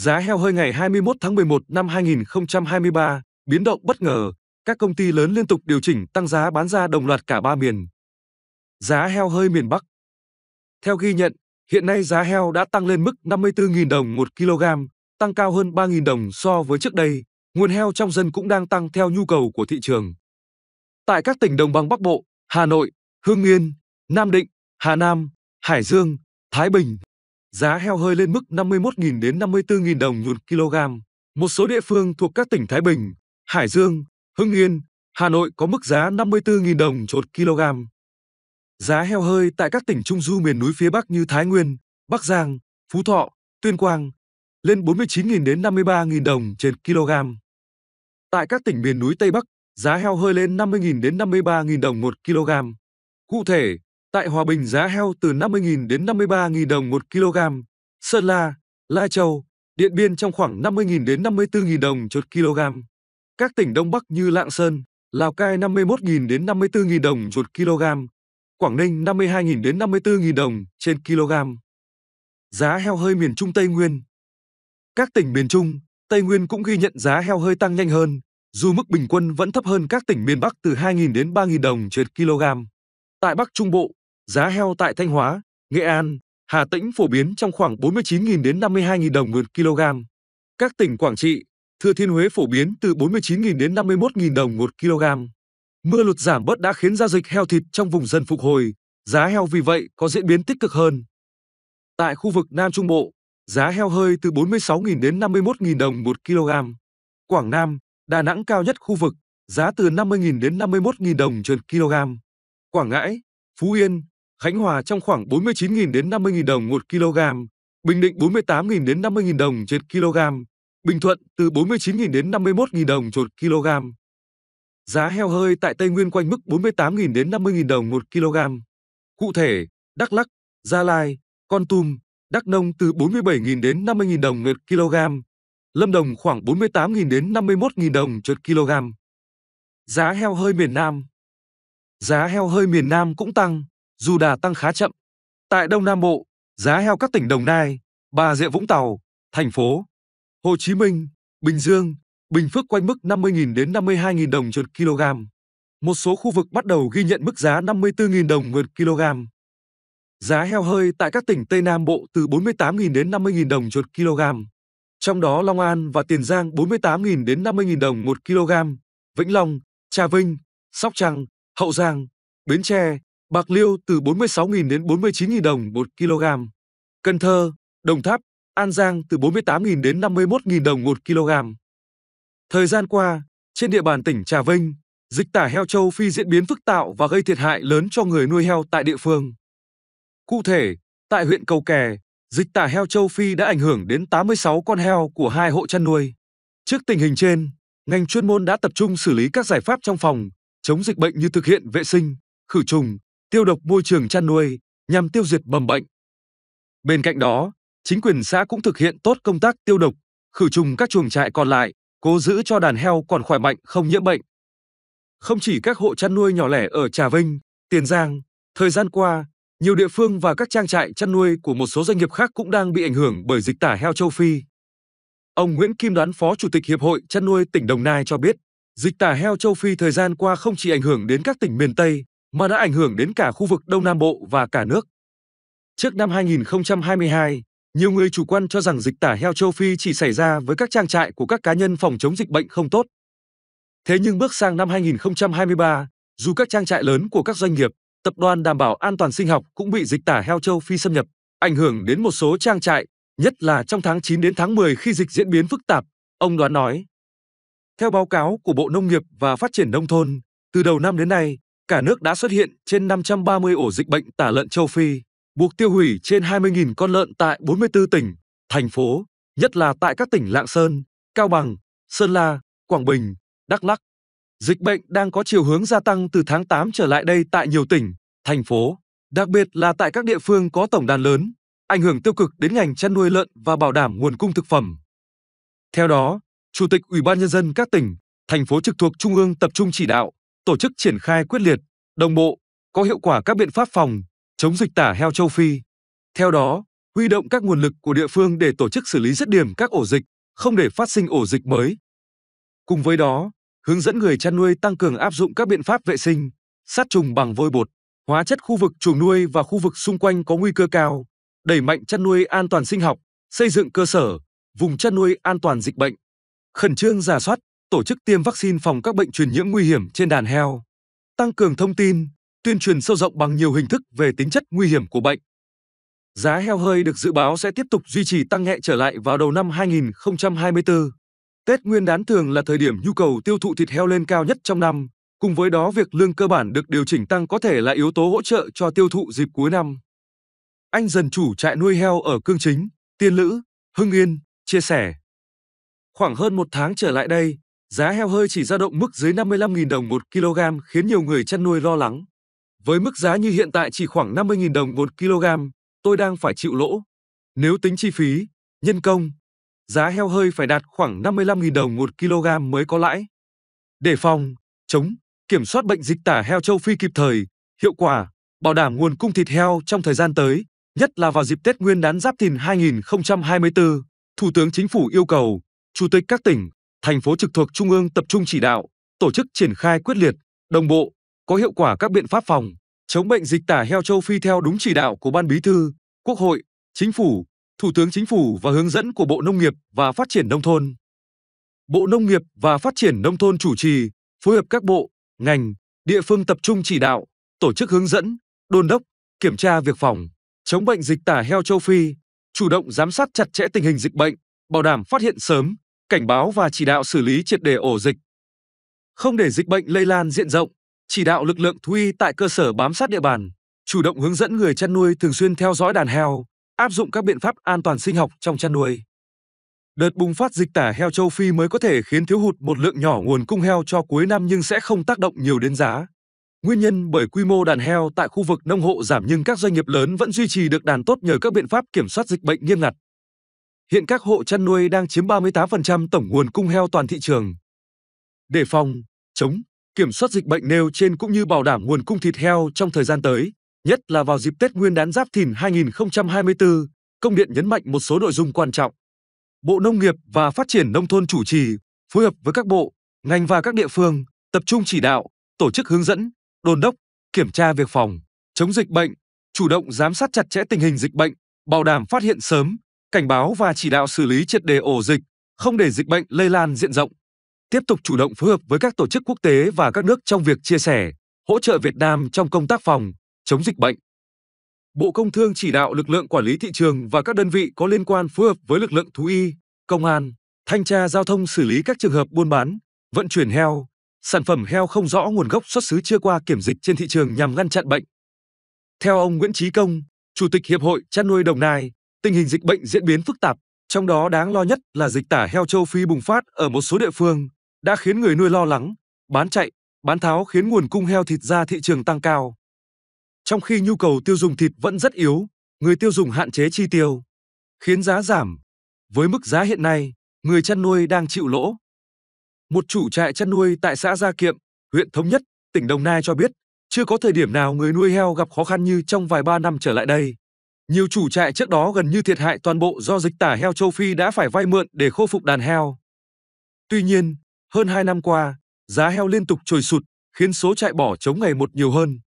Giá heo hơi ngày 21 tháng 11 năm 2023 biến động bất ngờ, các công ty lớn liên tục điều chỉnh tăng giá bán ra đồng loạt cả ba miền. Giá heo hơi miền Bắc. Theo ghi nhận, hiện nay giá heo đã tăng lên mức 54.000 đồng 1 kg, tăng cao hơn 3.000 đồng so với trước đây. Nguồn heo trong dân cũng đang tăng theo nhu cầu của thị trường. Tại các tỉnh đồng bằng Bắc Bộ, Hà Nội, Hương Yên, Nam Định, Hà Nam, Hải Dương, Thái Bình giá heo hơi lên mức 51.000 đến 54.000 đồng một kg. Một số địa phương thuộc các tỉnh Thái Bình, Hải Dương, Hưng Yên, Hà Nội có mức giá 54.000 đồng một kg. Giá heo hơi tại các tỉnh Trung Du miền núi phía Bắc như Thái Nguyên, Bắc Giang, Phú Thọ, Tuyên Quang lên 49.000 đến 53.000 đồng trên kg. Tại các tỉnh miền núi Tây Bắc, giá heo hơi lên 50.000 đến 53.000 đồng một kg. Cụ thể, Tại Hòa Bình giá heo từ 50.000 đến 53.000 đồng 1 kg, Sơn La, Lai Châu, Điện Biên trong khoảng 50.000 đến 54.000 đồng một kg. Các tỉnh Đông Bắc như Lạng Sơn, Lào Cai 51.000 đến 54.000 đồng một kg, Quảng Ninh 52.000 đến 54.000 đồng trên kg. Giá heo hơi miền Trung Tây Nguyên Các tỉnh miền Trung, Tây Nguyên cũng ghi nhận giá heo hơi tăng nhanh hơn, dù mức bình quân vẫn thấp hơn các tỉnh miền Bắc từ 2.000 đến 3.000 đồng trên kg. Tại Bắc Trung Bộ, giá heo tại Thanh Hóa, Nghệ An, Hà Tĩnh phổ biến trong khoảng 49.000 đến 52.000 đồng một kg. Các tỉnh Quảng Trị, Thừa Thiên Huế phổ biến từ 49.000 đến 51.000 đồng một kg. Mưa lụt giảm bớt đã khiến giao dịch heo thịt trong vùng dần phục hồi, giá heo vì vậy có diễn biến tích cực hơn. Tại khu vực Nam Trung Bộ, giá heo hơi từ 46.000 đến 51.000 đồng một kg. Quảng Nam, Đà Nẵng cao nhất khu vực, giá từ 50.000 đến 51.000 đồng trên kg. Quảng Ngãi, Phú Yên, Khánh Hòa trong khoảng 49.000 đến 50.000 đồng 1 kg, Bình Định 48.000 đến 50.000 đồng trên kg, Bình Thuận từ 49.000 đến 51.000 đồng một kg. Giá heo hơi tại Tây Nguyên quanh mức 48.000 đến 50.000 đồng 1 kg. Cụ thể, Đắk Lắk, Gia Lai, Con Tum, Đắk Nông từ 47.000 đến 50.000 đồng 1 kg. Lâm Đồng khoảng 48.000 đến 51.000 đồng 1 kg. Giá heo hơi miền Nam Giá heo hơi miền Nam cũng tăng dù đà tăng khá chậm. Tại Đông Nam Bộ, giá heo các tỉnh Đồng Nai, Bà Rịa Vũng Tàu, thành phố Hồ Chí Minh, Bình Dương, Bình Phước quanh mức 50.000 đến 52.000 đồng trên kg. Một số khu vực bắt đầu ghi nhận mức giá 54.000 đồng một kg. Giá heo hơi tại các tỉnh Tây Nam Bộ từ 48.000 đến 50.000 đồng trên kg. Trong đó Long An và Tiền Giang 48.000 đến 50.000 đồng một kg, Vĩnh Long, Trà Vinh, Sóc Trăng, Hậu Giang, Bến Tre, Bạc liêu từ 46.000 đến 49.000 đồng 1 kg. Cần Thơ, Đồng Tháp, An Giang từ 48.000 đến 51.000 đồng 1 kg. Thời gian qua, trên địa bàn tỉnh Trà Vinh, dịch tả heo châu Phi diễn biến phức tạp và gây thiệt hại lớn cho người nuôi heo tại địa phương. Cụ thể, tại huyện Cầu Kè, dịch tả heo châu Phi đã ảnh hưởng đến 86 con heo của hai hộ chăn nuôi. Trước tình hình trên, ngành chuyên môn đã tập trung xử lý các giải pháp trong phòng, chống dịch bệnh như thực hiện vệ sinh, khử trùng, tiêu độc môi trường chăn nuôi nhằm tiêu diệt mầm bệnh. Bên cạnh đó, chính quyền xã cũng thực hiện tốt công tác tiêu độc, khử trùng các chuồng trại còn lại, cố giữ cho đàn heo còn khỏe mạnh không nhiễm bệnh. Không chỉ các hộ chăn nuôi nhỏ lẻ ở Trà Vinh, Tiền Giang, thời gian qua, nhiều địa phương và các trang trại chăn nuôi của một số doanh nghiệp khác cũng đang bị ảnh hưởng bởi dịch tả heo châu Phi. Ông Nguyễn Kim Đoán Phó Chủ tịch Hiệp hội Chăn nuôi tỉnh Đồng Nai cho biết, dịch tả heo châu Phi thời gian qua không chỉ ảnh hưởng đến các tỉnh miền Tây mà đã ảnh hưởng đến cả khu vực Đông Nam Bộ và cả nước. Trước năm 2022, nhiều người chủ quan cho rằng dịch tả heo châu Phi chỉ xảy ra với các trang trại của các cá nhân phòng chống dịch bệnh không tốt. Thế nhưng bước sang năm 2023, dù các trang trại lớn của các doanh nghiệp, tập đoàn đảm bảo an toàn sinh học cũng bị dịch tả heo châu Phi xâm nhập, ảnh hưởng đến một số trang trại, nhất là trong tháng 9 đến tháng 10 khi dịch diễn biến phức tạp, ông đoán nói. Theo báo cáo của Bộ Nông nghiệp và Phát triển Nông thôn, từ đầu năm đến nay, cả nước đã xuất hiện trên 530 ổ dịch bệnh tả lợn châu Phi, buộc tiêu hủy trên 20.000 con lợn tại 44 tỉnh, thành phố, nhất là tại các tỉnh Lạng Sơn, Cao Bằng, Sơn La, Quảng Bình, Đắk Lắc. Dịch bệnh đang có chiều hướng gia tăng từ tháng 8 trở lại đây tại nhiều tỉnh, thành phố, đặc biệt là tại các địa phương có tổng đàn lớn, ảnh hưởng tiêu cực đến ngành chăn nuôi lợn và bảo đảm nguồn cung thực phẩm. Theo đó, Chủ tịch Ủy ban nhân dân các tỉnh, thành phố trực thuộc Trung ương tập trung chỉ đạo tổ chức triển khai quyết liệt, đồng bộ, có hiệu quả các biện pháp phòng, chống dịch tả heo châu Phi. Theo đó, huy động các nguồn lực của địa phương để tổ chức xử lý dứt điểm các ổ dịch, không để phát sinh ổ dịch mới. Cùng với đó, hướng dẫn người chăn nuôi tăng cường áp dụng các biện pháp vệ sinh, sát trùng bằng vôi bột, hóa chất khu vực chuồng nuôi và khu vực xung quanh có nguy cơ cao, đẩy mạnh chăn nuôi an toàn sinh học, xây dựng cơ sở, vùng chăn nuôi an toàn dịch bệnh, khẩn trương giả soát, tổ chức tiêm vaccine phòng các bệnh truyền nhiễm nguy hiểm trên đàn heo, tăng cường thông tin, tuyên truyền sâu rộng bằng nhiều hình thức về tính chất nguy hiểm của bệnh. Giá heo hơi được dự báo sẽ tiếp tục duy trì tăng nhẹ trở lại vào đầu năm 2024. Tết Nguyên đán thường là thời điểm nhu cầu tiêu thụ thịt heo lên cao nhất trong năm, cùng với đó việc lương cơ bản được điều chỉnh tăng có thể là yếu tố hỗ trợ cho tiêu thụ dịp cuối năm. Anh dần chủ trại nuôi heo ở Cương Chính, Tiên Lữ, Hưng Yên, chia sẻ. Khoảng hơn một tháng trở lại đây, Giá heo hơi chỉ dao động mức dưới 55.000 đồng 1 kg khiến nhiều người chăn nuôi lo lắng. Với mức giá như hiện tại chỉ khoảng 50.000 đồng 1 kg, tôi đang phải chịu lỗ. Nếu tính chi phí, nhân công, giá heo hơi phải đạt khoảng 55.000 đồng 1 kg mới có lãi. Để phòng, chống, kiểm soát bệnh dịch tả heo châu Phi kịp thời, hiệu quả, bảo đảm nguồn cung thịt heo trong thời gian tới, nhất là vào dịp Tết Nguyên đán Giáp Thìn 2024, Thủ tướng Chính phủ yêu cầu Chủ tịch các tỉnh thành phố trực thuộc trung ương tập trung chỉ đạo, tổ chức triển khai quyết liệt, đồng bộ, có hiệu quả các biện pháp phòng chống bệnh dịch tả heo châu Phi theo đúng chỉ đạo của Ban Bí thư, Quốc hội, Chính phủ, Thủ tướng Chính phủ và hướng dẫn của Bộ Nông nghiệp và Phát triển nông thôn. Bộ Nông nghiệp và Phát triển nông thôn chủ trì, phối hợp các bộ, ngành, địa phương tập trung chỉ đạo, tổ chức hướng dẫn, đôn đốc, kiểm tra việc phòng chống bệnh dịch tả heo châu Phi, chủ động giám sát chặt chẽ tình hình dịch bệnh, bảo đảm phát hiện sớm, cảnh báo và chỉ đạo xử lý triệt đề ổ dịch. Không để dịch bệnh lây lan diện rộng, chỉ đạo lực lượng thú y tại cơ sở bám sát địa bàn, chủ động hướng dẫn người chăn nuôi thường xuyên theo dõi đàn heo, áp dụng các biện pháp an toàn sinh học trong chăn nuôi. Đợt bùng phát dịch tả heo châu Phi mới có thể khiến thiếu hụt một lượng nhỏ nguồn cung heo cho cuối năm nhưng sẽ không tác động nhiều đến giá. Nguyên nhân bởi quy mô đàn heo tại khu vực nông hộ giảm nhưng các doanh nghiệp lớn vẫn duy trì được đàn tốt nhờ các biện pháp kiểm soát dịch bệnh nghiêm ngặt. Hiện các hộ chăn nuôi đang chiếm 38% tổng nguồn cung heo toàn thị trường. Để phòng, chống, kiểm soát dịch bệnh nêu trên cũng như bảo đảm nguồn cung thịt heo trong thời gian tới, nhất là vào dịp Tết Nguyên đán Giáp Thìn 2024, công điện nhấn mạnh một số nội dung quan trọng. Bộ Nông nghiệp và Phát triển Nông thôn chủ trì, phối hợp với các bộ, ngành và các địa phương, tập trung chỉ đạo, tổ chức hướng dẫn, đồn đốc, kiểm tra việc phòng, chống dịch bệnh, chủ động giám sát chặt chẽ tình hình dịch bệnh, bảo đảm phát hiện sớm, cảnh báo và chỉ đạo xử lý triệt đề ổ dịch, không để dịch bệnh lây lan diện rộng. Tiếp tục chủ động phối hợp với các tổ chức quốc tế và các nước trong việc chia sẻ, hỗ trợ Việt Nam trong công tác phòng, chống dịch bệnh. Bộ Công Thương chỉ đạo lực lượng quản lý thị trường và các đơn vị có liên quan phối hợp với lực lượng thú y, công an, thanh tra giao thông xử lý các trường hợp buôn bán, vận chuyển heo, sản phẩm heo không rõ nguồn gốc xuất xứ chưa qua kiểm dịch trên thị trường nhằm ngăn chặn bệnh. Theo ông Nguyễn Chí Công, Chủ tịch Hiệp hội Chăn nuôi Đồng Nai, Tình hình dịch bệnh diễn biến phức tạp, trong đó đáng lo nhất là dịch tả heo châu Phi bùng phát ở một số địa phương, đã khiến người nuôi lo lắng, bán chạy, bán tháo khiến nguồn cung heo thịt ra thị trường tăng cao. Trong khi nhu cầu tiêu dùng thịt vẫn rất yếu, người tiêu dùng hạn chế chi tiêu, khiến giá giảm. Với mức giá hiện nay, người chăn nuôi đang chịu lỗ. Một chủ trại chăn nuôi tại xã Gia Kiệm, huyện Thống Nhất, tỉnh Đồng Nai cho biết, chưa có thời điểm nào người nuôi heo gặp khó khăn như trong vài ba năm trở lại đây. Nhiều chủ trại trước đó gần như thiệt hại toàn bộ do dịch tả heo châu Phi đã phải vay mượn để khôi phục đàn heo. Tuy nhiên, hơn 2 năm qua, giá heo liên tục trồi sụt, khiến số trại bỏ trống ngày một nhiều hơn.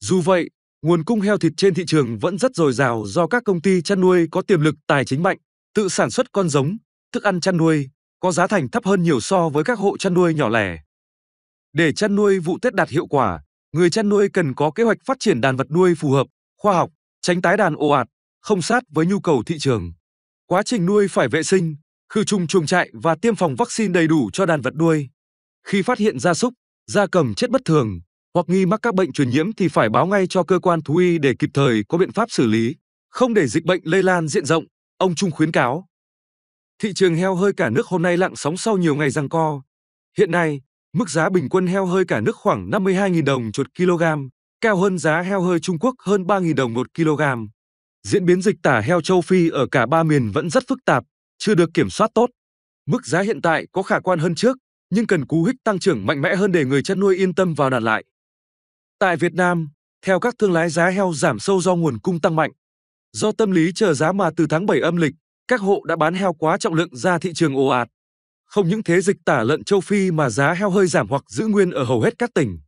Dù vậy, nguồn cung heo thịt trên thị trường vẫn rất dồi dào do các công ty chăn nuôi có tiềm lực tài chính mạnh, tự sản xuất con giống, thức ăn chăn nuôi, có giá thành thấp hơn nhiều so với các hộ chăn nuôi nhỏ lẻ. Để chăn nuôi vụ Tết đạt hiệu quả, người chăn nuôi cần có kế hoạch phát triển đàn vật nuôi phù hợp, khoa học, tránh tái đàn ồ ạt, không sát với nhu cầu thị trường. Quá trình nuôi phải vệ sinh, khử trùng chuồng trại và tiêm phòng vaccine đầy đủ cho đàn vật nuôi. Khi phát hiện gia súc, gia cầm chết bất thường hoặc nghi mắc các bệnh truyền nhiễm thì phải báo ngay cho cơ quan thú y để kịp thời có biện pháp xử lý, không để dịch bệnh lây lan diện rộng, ông Trung khuyến cáo. Thị trường heo hơi cả nước hôm nay lặng sóng sau nhiều ngày giằng co. Hiện nay, mức giá bình quân heo hơi cả nước khoảng 52.000 đồng chuột kg, cao hơn giá heo hơi Trung Quốc hơn 3.000 đồng một kg. Diễn biến dịch tả heo châu Phi ở cả ba miền vẫn rất phức tạp, chưa được kiểm soát tốt. Mức giá hiện tại có khả quan hơn trước, nhưng cần cú hích tăng trưởng mạnh mẽ hơn để người chăn nuôi yên tâm vào đàn lại. Tại Việt Nam, theo các thương lái giá heo giảm sâu do nguồn cung tăng mạnh. Do tâm lý chờ giá mà từ tháng 7 âm lịch, các hộ đã bán heo quá trọng lượng ra thị trường ồ ạt. Không những thế dịch tả lợn châu Phi mà giá heo hơi giảm hoặc giữ nguyên ở hầu hết các tỉnh.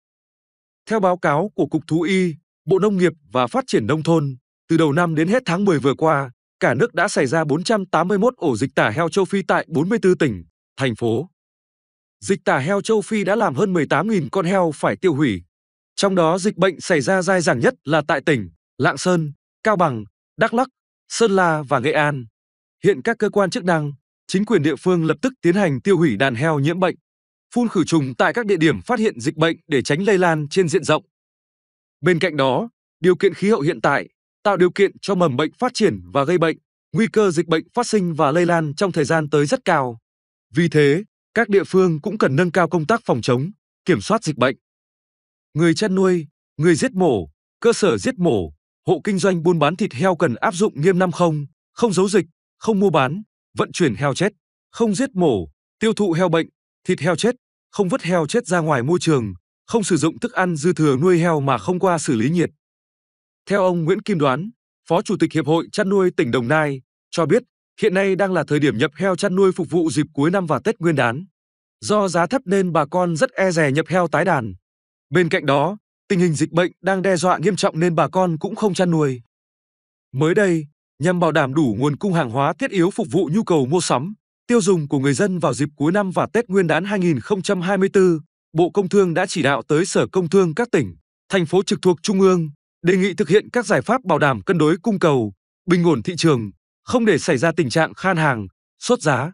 Theo báo cáo của Cục Thú y, Bộ Nông nghiệp và Phát triển Nông thôn, từ đầu năm đến hết tháng 10 vừa qua, cả nước đã xảy ra 481 ổ dịch tả heo châu Phi tại 44 tỉnh, thành phố. Dịch tả heo châu Phi đã làm hơn 18.000 con heo phải tiêu hủy. Trong đó dịch bệnh xảy ra dai dẳng nhất là tại tỉnh Lạng Sơn, Cao Bằng, Đắk Lắc, Sơn La và Nghệ An. Hiện các cơ quan chức năng, chính quyền địa phương lập tức tiến hành tiêu hủy đàn heo nhiễm bệnh phun khử trùng tại các địa điểm phát hiện dịch bệnh để tránh lây lan trên diện rộng. Bên cạnh đó, điều kiện khí hậu hiện tại tạo điều kiện cho mầm bệnh phát triển và gây bệnh, nguy cơ dịch bệnh phát sinh và lây lan trong thời gian tới rất cao. Vì thế, các địa phương cũng cần nâng cao công tác phòng chống, kiểm soát dịch bệnh. Người chăn nuôi, người giết mổ, cơ sở giết mổ, hộ kinh doanh buôn bán thịt heo cần áp dụng nghiêm năm không, không giấu dịch, không mua bán, vận chuyển heo chết, không giết mổ, tiêu thụ heo bệnh, thịt heo chết, không vứt heo chết ra ngoài môi trường, không sử dụng thức ăn dư thừa nuôi heo mà không qua xử lý nhiệt. Theo ông Nguyễn Kim Đoán, Phó Chủ tịch Hiệp hội Chăn nuôi tỉnh Đồng Nai, cho biết hiện nay đang là thời điểm nhập heo chăn nuôi phục vụ dịp cuối năm và Tết Nguyên đán. Do giá thấp nên bà con rất e rè nhập heo tái đàn. Bên cạnh đó, tình hình dịch bệnh đang đe dọa nghiêm trọng nên bà con cũng không chăn nuôi. Mới đây, nhằm bảo đảm đủ nguồn cung hàng hóa thiết yếu phục vụ nhu cầu mua sắm, tiêu dùng của người dân vào dịp cuối năm và Tết Nguyên đán 2024, Bộ Công Thương đã chỉ đạo tới Sở Công Thương các tỉnh, thành phố trực thuộc Trung ương, đề nghị thực hiện các giải pháp bảo đảm cân đối cung cầu, bình ổn thị trường, không để xảy ra tình trạng khan hàng, sốt giá.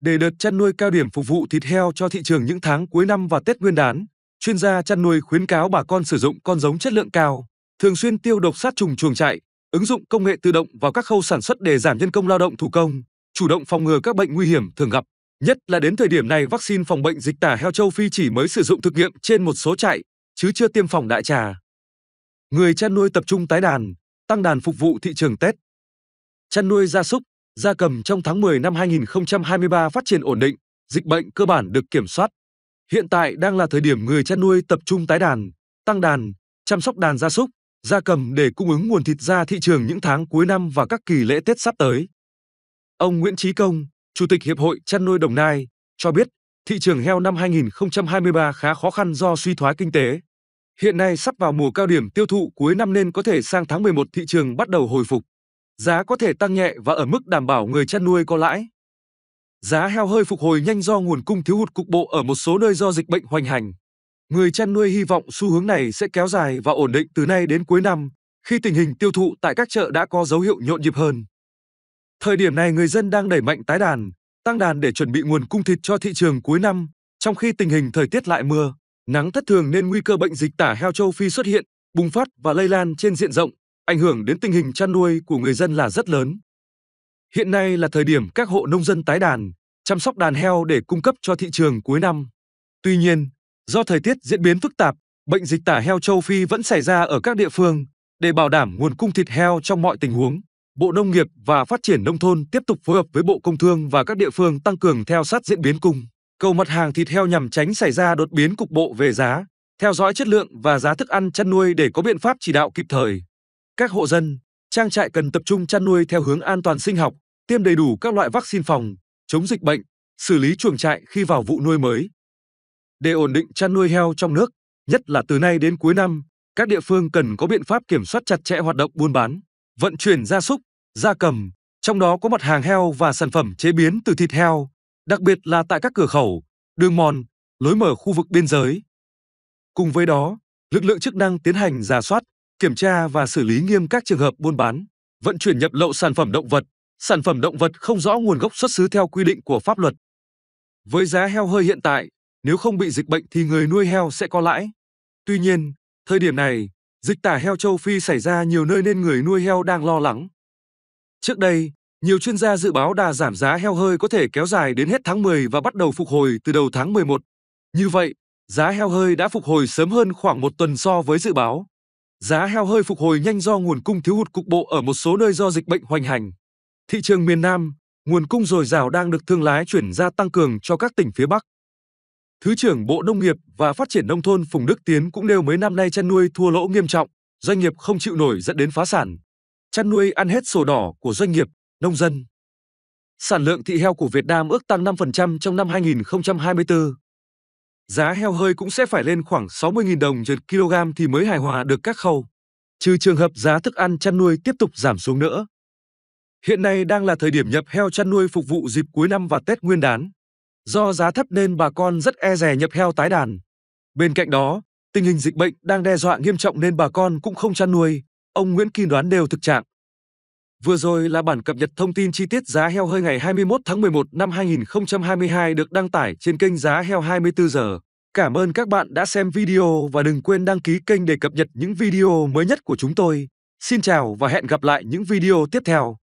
Để đợt chăn nuôi cao điểm phục vụ thịt heo cho thị trường những tháng cuối năm và Tết Nguyên đán, chuyên gia chăn nuôi khuyến cáo bà con sử dụng con giống chất lượng cao, thường xuyên tiêu độc sát trùng chuồng trại, ứng dụng công nghệ tự động vào các khâu sản xuất để giảm nhân công lao động thủ công chủ động phòng ngừa các bệnh nguy hiểm thường gặp. Nhất là đến thời điểm này vaccine phòng bệnh dịch tả heo châu Phi chỉ mới sử dụng thực nghiệm trên một số trại, chứ chưa tiêm phòng đại trà. Người chăn nuôi tập trung tái đàn, tăng đàn phục vụ thị trường Tết. Chăn nuôi gia súc, gia cầm trong tháng 10 năm 2023 phát triển ổn định, dịch bệnh cơ bản được kiểm soát. Hiện tại đang là thời điểm người chăn nuôi tập trung tái đàn, tăng đàn, chăm sóc đàn gia súc, gia cầm để cung ứng nguồn thịt ra thị trường những tháng cuối năm và các kỳ lễ Tết sắp tới. Ông Nguyễn Chí Công, Chủ tịch Hiệp hội Chăn nuôi Đồng Nai, cho biết thị trường heo năm 2023 khá khó khăn do suy thoái kinh tế. Hiện nay sắp vào mùa cao điểm tiêu thụ cuối năm nên có thể sang tháng 11 thị trường bắt đầu hồi phục. Giá có thể tăng nhẹ và ở mức đảm bảo người chăn nuôi có lãi. Giá heo hơi phục hồi nhanh do nguồn cung thiếu hụt cục bộ ở một số nơi do dịch bệnh hoành hành. Người chăn nuôi hy vọng xu hướng này sẽ kéo dài và ổn định từ nay đến cuối năm, khi tình hình tiêu thụ tại các chợ đã có dấu hiệu nhộn nhịp hơn. Thời điểm này người dân đang đẩy mạnh tái đàn, tăng đàn để chuẩn bị nguồn cung thịt cho thị trường cuối năm, trong khi tình hình thời tiết lại mưa, nắng thất thường nên nguy cơ bệnh dịch tả heo châu Phi xuất hiện, bùng phát và lây lan trên diện rộng, ảnh hưởng đến tình hình chăn nuôi của người dân là rất lớn. Hiện nay là thời điểm các hộ nông dân tái đàn, chăm sóc đàn heo để cung cấp cho thị trường cuối năm. Tuy nhiên, do thời tiết diễn biến phức tạp, bệnh dịch tả heo châu Phi vẫn xảy ra ở các địa phương để bảo đảm nguồn cung thịt heo trong mọi tình huống. Bộ Nông nghiệp và Phát triển Nông thôn tiếp tục phối hợp với Bộ Công Thương và các địa phương tăng cường theo sát diễn biến cung, cầu mặt hàng thịt heo nhằm tránh xảy ra đột biến cục bộ về giá, theo dõi chất lượng và giá thức ăn chăn nuôi để có biện pháp chỉ đạo kịp thời. Các hộ dân, trang trại cần tập trung chăn nuôi theo hướng an toàn sinh học, tiêm đầy đủ các loại vaccine phòng, chống dịch bệnh, xử lý chuồng trại khi vào vụ nuôi mới. Để ổn định chăn nuôi heo trong nước, nhất là từ nay đến cuối năm, các địa phương cần có biện pháp kiểm soát chặt chẽ hoạt động buôn bán vận chuyển gia súc, gia cầm, trong đó có mặt hàng heo và sản phẩm chế biến từ thịt heo, đặc biệt là tại các cửa khẩu, đường mòn, lối mở khu vực biên giới. Cùng với đó, lực lượng chức năng tiến hành giả soát, kiểm tra và xử lý nghiêm các trường hợp buôn bán, vận chuyển nhập lậu sản phẩm động vật, sản phẩm động vật không rõ nguồn gốc xuất xứ theo quy định của pháp luật. Với giá heo hơi hiện tại, nếu không bị dịch bệnh thì người nuôi heo sẽ có lãi. Tuy nhiên, thời điểm này, Dịch tả heo châu Phi xảy ra nhiều nơi nên người nuôi heo đang lo lắng. Trước đây, nhiều chuyên gia dự báo đà giảm giá heo hơi có thể kéo dài đến hết tháng 10 và bắt đầu phục hồi từ đầu tháng 11. Như vậy, giá heo hơi đã phục hồi sớm hơn khoảng một tuần so với dự báo. Giá heo hơi phục hồi nhanh do nguồn cung thiếu hụt cục bộ ở một số nơi do dịch bệnh hoành hành. Thị trường miền Nam, nguồn cung dồi dào đang được thương lái chuyển ra tăng cường cho các tỉnh phía Bắc. Thứ trưởng Bộ Nông nghiệp và Phát triển Nông thôn Phùng Đức Tiến cũng nêu mấy năm nay chăn nuôi thua lỗ nghiêm trọng, doanh nghiệp không chịu nổi dẫn đến phá sản. Chăn nuôi ăn hết sổ đỏ của doanh nghiệp, nông dân. Sản lượng thịt heo của Việt Nam ước tăng 5% trong năm 2024. Giá heo hơi cũng sẽ phải lên khoảng 60.000 đồng trên kg thì mới hài hòa được các khâu, trừ trường hợp giá thức ăn chăn nuôi tiếp tục giảm xuống nữa. Hiện nay đang là thời điểm nhập heo chăn nuôi phục vụ dịp cuối năm và Tết Nguyên đán. Do giá thấp nên bà con rất e rè nhập heo tái đàn. Bên cạnh đó, tình hình dịch bệnh đang đe dọa nghiêm trọng nên bà con cũng không chăn nuôi, ông Nguyễn Kim đoán đều thực trạng. Vừa rồi là bản cập nhật thông tin chi tiết giá heo hơi ngày 21 tháng 11 năm 2022 được đăng tải trên kênh Giá Heo 24 giờ. Cảm ơn các bạn đã xem video và đừng quên đăng ký kênh để cập nhật những video mới nhất của chúng tôi. Xin chào và hẹn gặp lại những video tiếp theo.